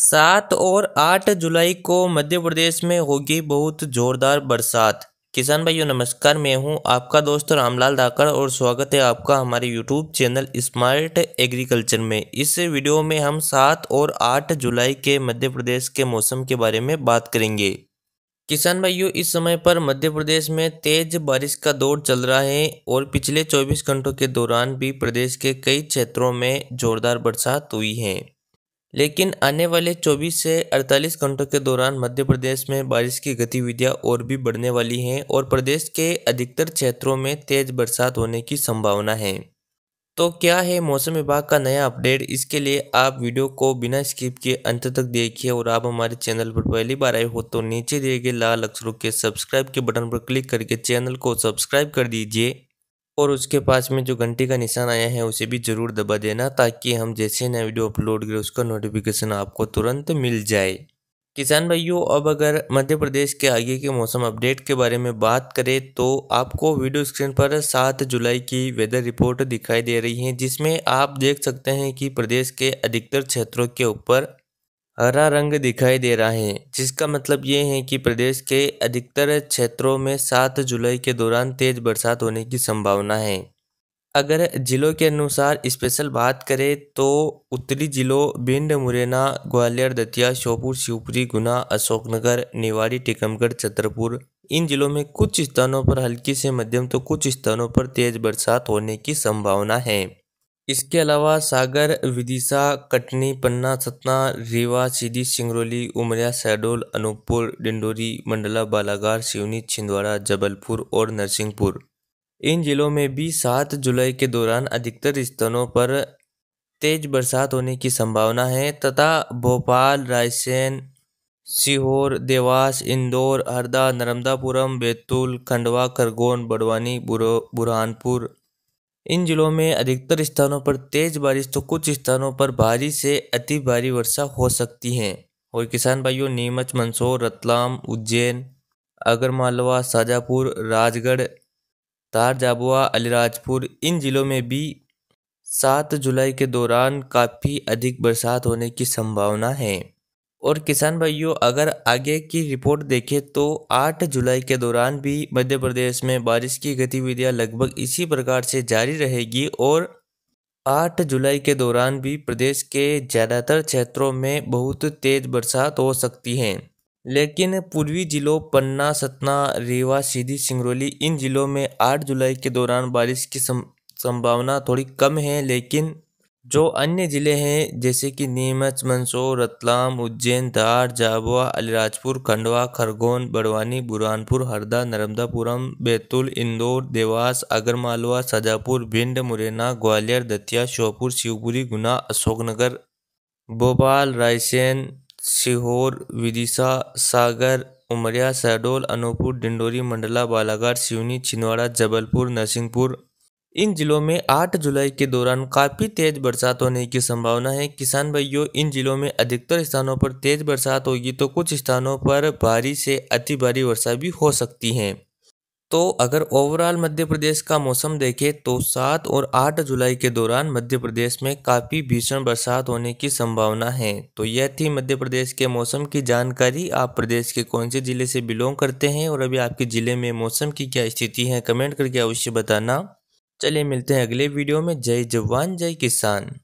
सात और आठ जुलाई को मध्य प्रदेश में होगी बहुत ज़ोरदार बरसात किसान भाइयों नमस्कार मैं हूं आपका दोस्त रामलाल धाकर और स्वागत है आपका हमारे यूट्यूब चैनल स्मार्ट एग्रीकल्चर में इस वीडियो में हम सात और आठ जुलाई के मध्य प्रदेश के मौसम के बारे में बात करेंगे किसान भाइयों इस समय पर मध्य प्रदेश में तेज बारिश का दौर चल रहा है और पिछले 24 घंटों के दौरान भी प्रदेश के कई क्षेत्रों में जोरदार बरसात हुई है लेकिन आने वाले 24 से 48 घंटों के दौरान मध्य प्रदेश में बारिश की गतिविधियां और भी बढ़ने वाली हैं और प्रदेश के अधिकतर क्षेत्रों में तेज बरसात होने की संभावना है तो क्या है मौसम विभाग का नया अपडेट इसके लिए आप वीडियो को बिना स्किप के अंत तक देखिए और आप हमारे चैनल पर पहली बार आए हो तो नीचे दिए गए लाल अक्षरों के सब्सक्राइब के बटन पर क्लिक करके चैनल को सब्सक्राइब कर दीजिए और उसके पास में जो घंटी का निशान आया है उसे भी ज़रूर दबा देना ताकि हम जैसे नया वीडियो अपलोड करें उसका नोटिफिकेशन आपको तुरंत मिल जाए किसान भाइयों अब अगर मध्य प्रदेश के आगे के मौसम अपडेट के बारे में बात करें तो आपको वीडियो स्क्रीन पर 7 जुलाई की वेदर रिपोर्ट दिखाई दे रही है जिसमें आप देख सकते हैं कि प्रदेश के अधिकतर क्षेत्रों के ऊपर हरा रंग दिखाई दे रहा है जिसका मतलब ये है कि प्रदेश के अधिकतर क्षेत्रों में सात जुलाई के दौरान तेज बरसात होने की संभावना है अगर जिलों के अनुसार स्पेशल बात करें तो उत्तरी जिलों भिंड मुरैना ग्वालियर दतिया श्योपुर शिवपुरी गुना अशोकनगर निवाड़ी टीकमगढ़ छतरपुर इन जिलों में कुछ स्थानों पर हल्की से मध्यम तो कुछ स्थानों पर तेज बरसात होने की संभावना है इसके अलावा सागर विदिशा कटनी पन्ना सतना रीवा सीधी सिंगरौली उमरिया शहडोल अनूपपुर डिंडोरी मंडला बालाघाट सिवनी छिंदवाड़ा जबलपुर और नरसिंहपुर इन जिलों में भी सात जुलाई के दौरान अधिकतर स्थानों पर तेज बरसात होने की संभावना है तथा भोपाल रायसेन सीहोर देवास इंदौर हरदा नर्मदापुरम बैतूल खंडवा खरगोन बड़वानी बुरहानपुर इन जिलों में अधिकतर स्थानों पर तेज बारिश तो कुछ स्थानों पर भारी से अति भारी वर्षा हो सकती है और किसान भाइयों नीमच मंदसौर रतलाम उज्जैन आगरमालवा शाजापुर राजगढ़ तार झाबुआ अलीराजपुर इन जिलों में भी सात जुलाई के दौरान काफ़ी अधिक बरसात होने की संभावना है और किसान भाइयों अगर आगे की रिपोर्ट देखें तो 8 जुलाई के दौरान भी मध्य प्रदेश में बारिश की गतिविधियां लगभग इसी प्रकार से जारी रहेगी और 8 जुलाई के दौरान भी प्रदेश के ज़्यादातर क्षेत्रों में बहुत तेज़ बरसात हो सकती है लेकिन पूर्वी जिलों पन्ना सतना रीवा सीधी सिंगरौली इन जिलों में 8 जुलाई के दौरान बारिश की संभावना थोड़ी कम है लेकिन जो अन्य ज़िले हैं जैसे कि नीमच मंदसौर रतलाम उज्जैन धार झाबुआ अलीराजपुर खंडवा खरगोन बड़वानी बुरहानपुर हरदा नर्मदापुरम बैतूल इंदौर देवास आगरमालवा शाजापुर भिंड मुरैना ग्वालियर दतिया श्योपुर शिवपुरी गुना अशोकनगर भोपाल रायसेन सीहोर विदिशा सागर उमरिया शहडोल अनूपपुर डिंडोरी मंडला बालाघाट सिवनी छिंदवाड़ा जबलपुर नरसिंहपुर इन जिलों में 8 जुलाई के दौरान काफ़ी तेज़ बरसात होने की संभावना है किसान भाइयों इन जिलों में अधिकतर स्थानों पर तेज़ बरसात होगी तो कुछ स्थानों पर भारी से अति भारी वर्षा भी हो सकती है तो अगर ओवरऑल मध्य प्रदेश का मौसम देखें तो 7 और 8 जुलाई के दौरान मध्य प्रदेश में काफ़ी भीषण बरसात होने की संभावना है तो यह थी मध्य प्रदेश के मौसम की जानकारी आप प्रदेश के कौन से ज़िले से बिलोंग करते हैं और अभी आपके ज़िले में मौसम की क्या स्थिति है कमेंट करके अवश्य बताना चलिए मिलते हैं अगले वीडियो में जय जवान जय किसान